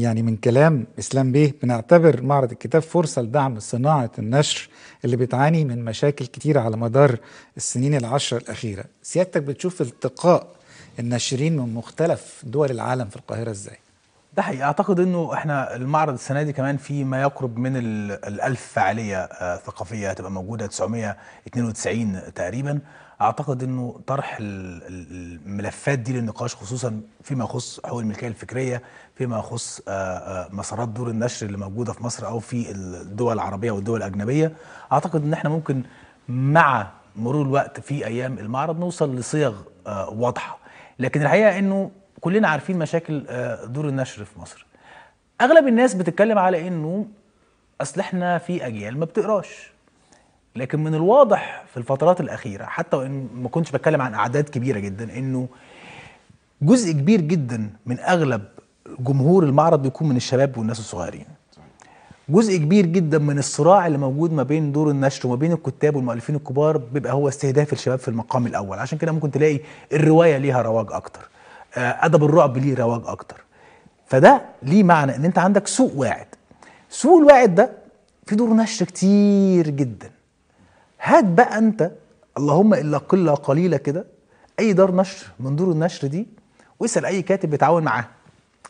يعني من كلام اسلام بيه بنعتبر معرض الكتاب فرصه لدعم صناعه النشر اللي بتعاني من مشاكل كتيره على مدار السنين العشر الاخيره، سيادتك بتشوف التقاء الناشرين من مختلف دول العالم في القاهره ازاي؟ ده حقيقي اعتقد انه احنا المعرض السنه دي كمان في ما يقرب من ال 1000 فعاليه آه، ثقافيه هتبقى موجوده 992 تقريبا اعتقد انه طرح الملفات دي للنقاش خصوصا فيما يخص حقوق الملكيه الفكريه فيما يخص آه، آه، مسارات دور النشر اللي موجوده في مصر او في الدول العربيه والدول الاجنبيه اعتقد ان احنا ممكن مع مرور الوقت في ايام المعرض نوصل لصيغ واضحه لكن الحقيقه انه كلنا عارفين مشاكل آه، دور النشر في مصر اغلب الناس بتتكلم على انه اصل احنا في اجيال ما بتقراش لكن من الواضح في الفترات الاخيره حتى وان ما كنتش بتكلم عن اعداد كبيره جدا انه جزء كبير جدا من اغلب جمهور المعرض بيكون من الشباب والناس الصغيرين جزء كبير جدا من الصراع اللي موجود ما بين دور النشر وما بين الكتاب والمؤلفين الكبار بيبقى هو استهداف الشباب في المقام الاول عشان كده ممكن تلاقي الروايه ليها رواج اكتر آه، ادب الرعب ليه رواج اكتر فده ليه معنى ان انت عندك سوق واعد السوق الواعد ده في دور نشر كتير جدا هات بقى انت اللهم الا قله قليله كده اي دار نشر من دور النشر دي واسال اي كاتب بيتعاون معاه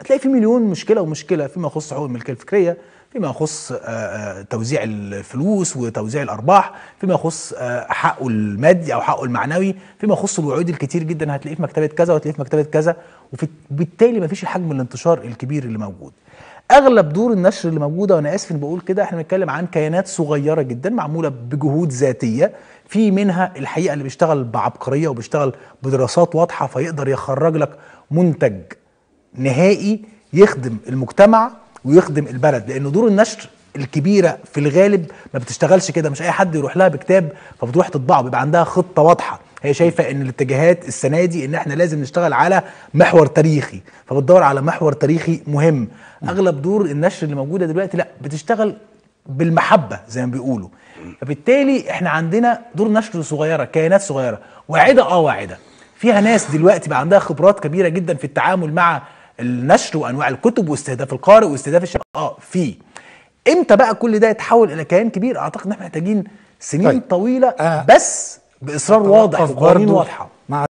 هتلاقي في مليون مشكله ومشكله فيما يخص حقوق الملكيه الفكريه فيما يخص آه، آه، توزيع الفلوس وتوزيع الارباح فيما يخص آه، حقه المادي او حقه المعنوي فيما يخص الوعود الكتير جدا هتلاقيه في مكتبه كذا وهتلاقيه في مكتبه كذا وبالتالي ما فيش حجم الانتشار الكبير اللي موجود اغلب دور النشر اللي موجوده وانا اسف بقول كده احنا بنتكلم عن كيانات صغيره جدا معموله بجهود ذاتيه في منها الحقيقه اللي بيشتغل بعبقريه وبيشتغل بدراسات واضحه فيقدر يخرج لك منتج نهائي يخدم المجتمع ويخدم البلد لان دور النشر الكبيره في الغالب ما بتشتغلش كده مش اي حد يروح لها بكتاب فبتروح تطبعه بيبقى عندها خطه واضحه هي شايفه ان الاتجاهات السنه دي ان احنا لازم نشتغل على محور تاريخي فبتدور على محور تاريخي مهم اغلب دور النشر اللي موجوده دلوقتي لا بتشتغل بالمحبه زي ما بيقولوا فبالتالي احنا عندنا دور نشر صغيره كيانات صغيره واعده اه واعده فيها ناس دلوقتي بقى عندها خبرات كبيره جدا في التعامل مع النشر وانواع الكتب واستهداف القارئ واستهداف الشباب اه في امتى بقى كل ده يتحول الى كيان كبير اعتقد ان احنا محتاجين سنين طيب. طويله آه. بس باصرار واضح وقوانين واضحه مع